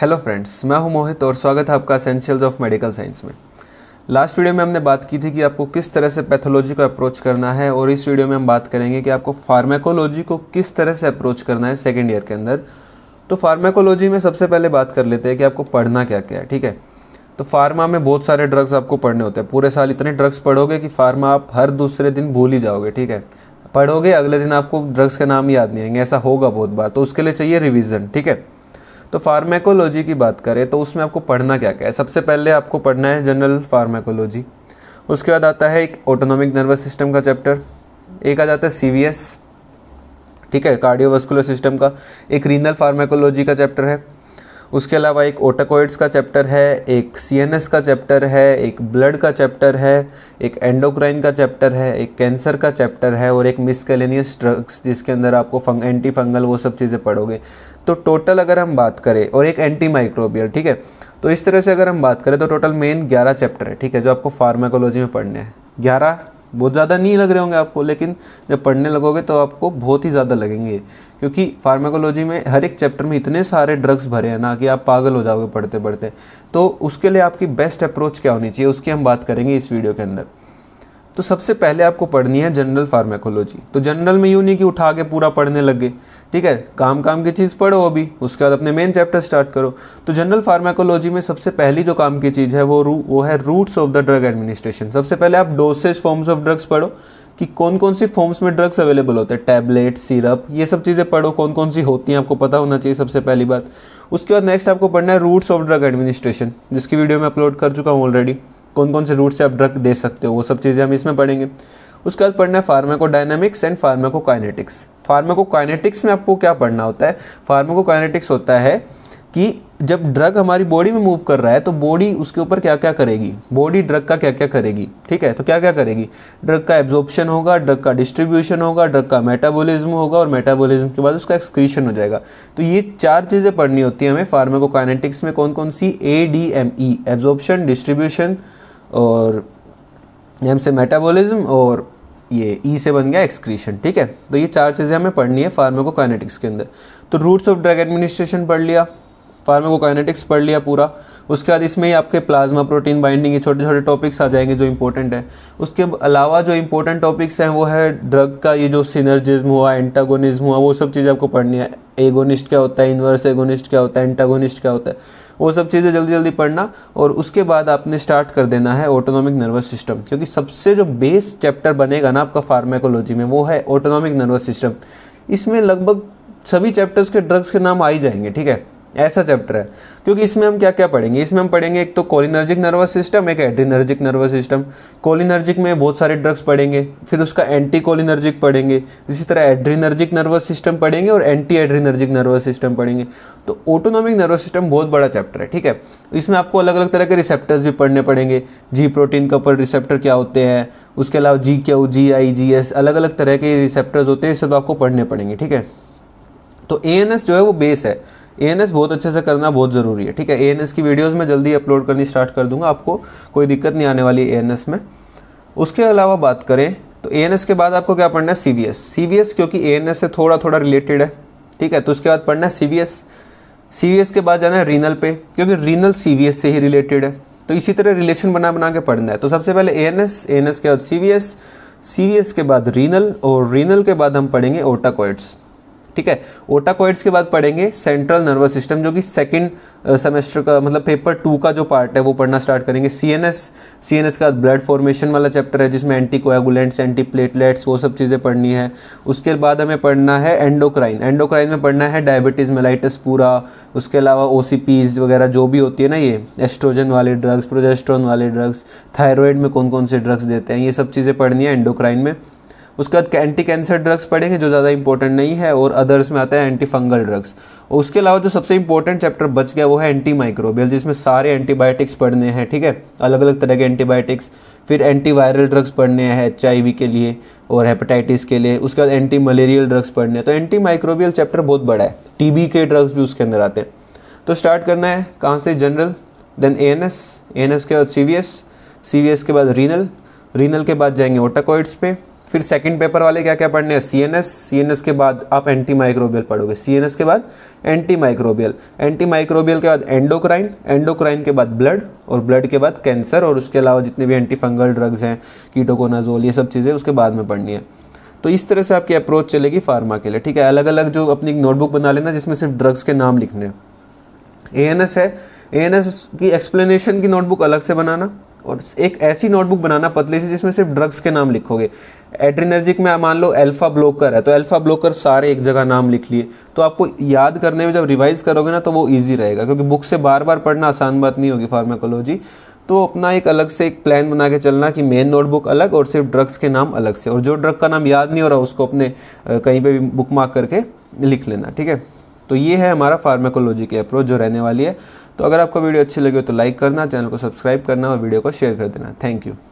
hello friends मैं हूं मोहित और स्वागत है आपका असेंशियल्स ऑफ मेडिकल साइंस में लास्ट वीडियो में हमने बात की थी कि आपको किस तरह से पैथोलॉजी को अप्रोच करना है और इस वीडियो में हम बात करेंगे कि आपको फार्मेकोलॉजी को किस तरह से अप्रोच करना है सेकेंड ईयर के अंदर तो फार्मेकोलॉजी में सबसे पहले बात कर लेते हैं कि आपको पढ़ना क्या क्या है ठीक है तो फार्मा में बहुत सारे ड्रग्स आपको पढ़ने होते हैं पूरे साल इतने ड्रग्स पढ़ोगे कि फार्मा आप हर दूसरे दिन भूल ही जाओगे ठीक है पढ़ोगे अगले दिन आपको ड्रग्स के नाम याद नहीं आएंगे ऐसा होगा बहुत बार तो उसके लिए चाहिए रिविज़न ठीक है तो फार्मेकोलॉजी की बात करें तो उसमें आपको पढ़ना क्या क्या है सबसे पहले आपको पढ़ना है जनरल फार्मेकोलॉजी उसके बाद आता है एक ऑटोनॉमिक नर्वस सिस्टम का चैप्टर एक आ जाता है सी ठीक है कार्डियोवास्कुलर सिस्टम का एक रीनल फार्मेकोलॉजी का चैप्टर है उसके अलावा एक ओटाकोइड्स का चैप्टर है एक सीएनएस का चैप्टर है एक ब्लड का चैप्टर है एक एंडोक्राइन का चैप्टर है एक कैंसर का चैप्टर है और एक मिसकेलेनियस ड्रग्स जिसके अंदर आपको फंग एंटी फंगल वो सब चीज़ें पढ़ोगे तो टोटल अगर हम बात करें और एक एंटी माइक्रोबियल ठीक है तो इस तरह से अगर हम बात करें तो टोटल मेन ग्यारह चैप्टर है ठीक है जो आपको फार्माकोलॉजी में पढ़ने हैं ग्यारह बहुत ज़्यादा नहीं लग रहे होंगे आपको लेकिन जब पढ़ने लगोगे तो आपको बहुत ही ज़्यादा लगेंगे क्योंकि फार्माकोलॉजी में हर एक चैप्टर में इतने सारे ड्रग्स भरे हैं ना कि आप पागल हो जाओगे पढ़ते पढ़ते तो उसके लिए आपकी बेस्ट अप्रोच क्या होनी चाहिए उसकी हम बात करेंगे इस वीडियो के अंदर तो सबसे पहले आपको पढ़नी है जनरल फार्मेकोलॉजी तो जनरल में यूँ नहीं कि उठा के पूरा पढ़ने लग गए ठीक है काम काम की चीज़ पढ़ो अभी उसके बाद अपने मेन चैप्टर स्टार्ट करो तो जनरल फार्माकोलॉजी में सबसे पहली जो काम की चीज़ है वो रू वो है routes of the drug administration सबसे पहले आप डोसेज फॉर्म्स ऑफ ड्रग्स पढ़ो कि कौन कौन सी फॉर्म्स में ड्रग्स अवेलेबल होते हैं टैबलेट सिरप ये सब चीज़ें पढ़ो कौन कौन सी होती हैं आपको पता होना चाहिए सबसे पहली बात उसके बाद नेक्स्ट आपको पढ़ना है रूट्स ऑफ ड्रग एडमिनिस्ट्रेशन जिसकी वीडियो मैं अपलोड कर चुका हूँ ऑलरेडी कौन कौन से रूट से आप ड्रग दे सकते हो वो सब चीज़ें हम इसमें पढ़ेंगे उसके बाद पढ़ना है pharmacodynamics and pharmacokinetics pharmacokinetics में आपको क्या पढ़ना होता है फार्माकोकाइनेटिक्स होता है कि जब ड्रग हमारी बॉडी में मूव कर रहा है तो बॉडी उसके ऊपर क्या क्या करेगी बॉडी ड्रग का क्या क्या करेगी ठीक है तो क्या क्या करेगी ड्रग का एब्जॉर्प्शन होगा ड्रग का डिस्ट्रीब्यूशन होगा ड्रग का मेटाबॉलिज्म होगा और मेटाबॉलिज्म के बाद उसका एक्सक्रीशन हो जाएगा तो ये चार चीज़ें पढ़नी होती है हमें फार्माकोकाइनेटिक्स में कौन कौन सी A D M E absorption distribution और एम से मेटाबॉलिज्म और ये ई e से बन गया एक्सक्रीशन ठीक है तो ये चार चीज़ें हमें पढ़नी है फार्माकोकाइनेटिक्स के अंदर तो रूट्स ऑफ ड्रग एडमिनिस्ट्रेशन पढ़ लिया फार्माकोकाइनेटिक्स पढ़ लिया पूरा उसके बाद इसमें ही आपके प्लाज्मा प्रोटीन बाइंडिंग ये छोटे छोटे टॉपिक्स आ जाएंगे जो इंपॉर्टेंट है उसके अलावा जो इंपॉर्टेंट टॉपिक्स हैं वो है ड्रग का ये जो सिनर्जिज्म हुआ एंटागोनिज्म हुआ वो सब चीज़ें आपको पढ़नी है एगोनिस्ट क्या होता है इनवर्स एगोनिस्ट क्या होता है एंटागोनिस्ट क्या होता है वो सब चीज़ें जल्दी जल्दी पढ़ना और उसके बाद आपने स्टार्ट कर देना है ऑटोनॉमिक नर्वस सिस्टम क्योंकि सबसे जो बेस चैप्टर बनेगा ना आपका फार्मेकोलॉजी में वो है ऑटोनॉमिक नर्वस सिस्टम इसमें लगभग सभी चैप्टर्स के ड्रग्स के नाम आ ही जाएंगे ठीक है ऐसा चैप्टर है क्योंकि इसमें हम क्या क्या पढ़ेंगे इसमें हम पढ़ेंगे एक तो कोलिनर्जिक नर्वस सिस्टम एक एड्रीनर्जिक नर्वस सिस्टम कोलिनर्जिक में बहुत सारे ड्रग्स पढ़ेंगे फिर उसका एंटी कोलिनर्जिक पढ़ेंगे इसी तरह एड्रीनर्जिक नर्वस सिस्टम पढ़ेंगे और एंटी एड्रीनर्जिक नर्वस सिस्टम पढ़ेंगे तो ऑटोनॉमिक नर्वस सिस्टम बहुत बड़ा चैप्टर है ठीक है इसमें आपको अलग अलग तरह के रिसेप्टर्स भी पढ़ने पड़ेंगे जी प्रोटीन कपल रिसेप्टर क्या होते हैं उसके अलावा जी क्यू जी आई जी एस अलग अलग तरह के रिसेप्टर्स होते हैं सब आपको पढ़ने पड़ेंगे ठीक है तो ए एन एस जो है वो बेस है ए बहुत अच्छे से करना बहुत ज़रूरी है ठीक है ए की वीडियोज़ में जल्दी अपलोड करनी स्टार्ट कर दूंगा आपको कोई दिक्कत नहीं आने वाली ए में उसके अलावा बात करें तो ए के बाद आपको क्या पढ़ना है C B S C B S क्योंकि ए से थोड़ा थोड़ा रिलेटेड है ठीक है तो उसके बाद पढ़ना है C B S C B S के बाद जाना है रीनल पे क्योंकि रीनल सी बी एस से ही रिलेटेड है तो इसी तरह रिलेशन बना बना के पढ़ना है तो सबसे पहले A N S N S के बाद C B S C B S के बाद रीनल और रीनल के बाद हम पढ़ेंगे ओटाकोइड्स ठीक है ओटाकोइड्स के बाद पढ़ेंगे सेंट्रल नर्वस सिस्टम जो कि सेकंड सेमेस्टर का मतलब पेपर टू का जो पार्ट है वो पढ़ना स्टार्ट करेंगे C N S C N S का ब्लड फॉर्मेशन वाला चैप्टर है जिसमें एंटी कोएगुलेंट्स एंटी प्लेटलेट्स वो सब चीज़ें पढ़नी है उसके बाद हमें पढ़ना है एंडोक्राइन एंडोक्राइन में पढ़ना है डायबिटीज़ मेलाइटिस पूरा उसके अलावा ओ सी पीज वगैरह जो भी होती है ना ये एस्ट्रोजन वाले ड्रग्स प्रोजेस्ट्रॉन वाले ड्रग्स थायरॉयड में कौन कौन से ड्रग्स देते हैं ये सब चीज़ें पढ़नी है एंडोक्राइन में उसके बाद एंटी कैंसर ड्रग्स पढ़ेंगे जो ज़्यादा इंपॉर्टेंट नहीं है और अदर्स में आता है एंटी फंगल ड्रग्स और उसके अलावा जो सबसे इंपॉर्टेंट चैप्टर बच गया वो है एंटी माइक्रोबियल जिसमें सारे एंटीबायोटिक्स पढ़ने हैं ठीक है अलग अलग तरह के एंटीबायोटिक्स फिर एंटीवायरल ड्रग्स पढ़ने हैं एच के लिए और हेपेटाइटिस के लिए उसके बाद एंटी मलेरियल ड्रग्स पढ़ने हैं तो एंटी माइक्रोबियल चैप्टर बहुत बड़ा है बी के ड्रग्स भी उसके अंदर आते हैं तो स्टार्ट करना है कहाँ से general then A N S N S के बाद C V S C V S के बाद रीनल रीनल के बाद जाएंगे ओटाकॉइड्स पे फिर सेकंड पेपर वाले क्या क्या पढ़ने हैं C N S C N S के बाद आप एंटी माइक्रोबियल पढ़ोगे सी एन एस के बाद एंटी माइक्रोबियल एंटी माइक्रोबियल के बाद एंडोक्राइन एंडोक्राइन के बाद ब्लड और ब्लड के बाद कैंसर और उसके अलावा जितने भी एंटी फंगल ड्रग्स हैं कीटोकोनाजोल ये सब चीज़ें उसके बाद में पढ़नी है तो इस तरह से आपकी अप्रोच चलेगी फार्मा के लिए ठीक है अलग अलग जो अपनी नोटबुक बना लेना जिसमें सिर्फ ड्रग्स के नाम लिखने हैं ए है ए की एक्सप्लेनेशन की नोटबुक अलग से बनाना और एक ऐसी नोटबुक बनाना पतली सी जिसमें सिर्फ ड्रग्स के नाम लिखोगे एड्रीनर्जिक में मान लो अल्फ़ा ब्लॉकर है तो अल्फ़ा ब्लॉकर सारे एक जगह नाम लिख लिए तो आपको याद करने में जब रिवाइज़ करोगे ना तो वो ईजी रहेगा क्योंकि बुक से बार बार पढ़ना आसान बात नहीं होगी फार्माकोलॉजी तो अपना एक अलग से एक प्लान बना के चलना कि मेन नोटबुक अलग और सिर्फ ड्रग्स के नाम अलग से और जो ड्रग का नाम याद नहीं हो रहा उसको अपने कहीं पे भी बुक मार्क करके लिख लेना ठीक है तो ये है हमारा फार्माकोलॉजी की अप्रोच जो रहने वाली है तो अगर आपको वीडियो अच्छी लगी हो तो लाइक करना चैनल को सब्सक्राइब करना और वीडियो को शेयर कर देना थैंक यू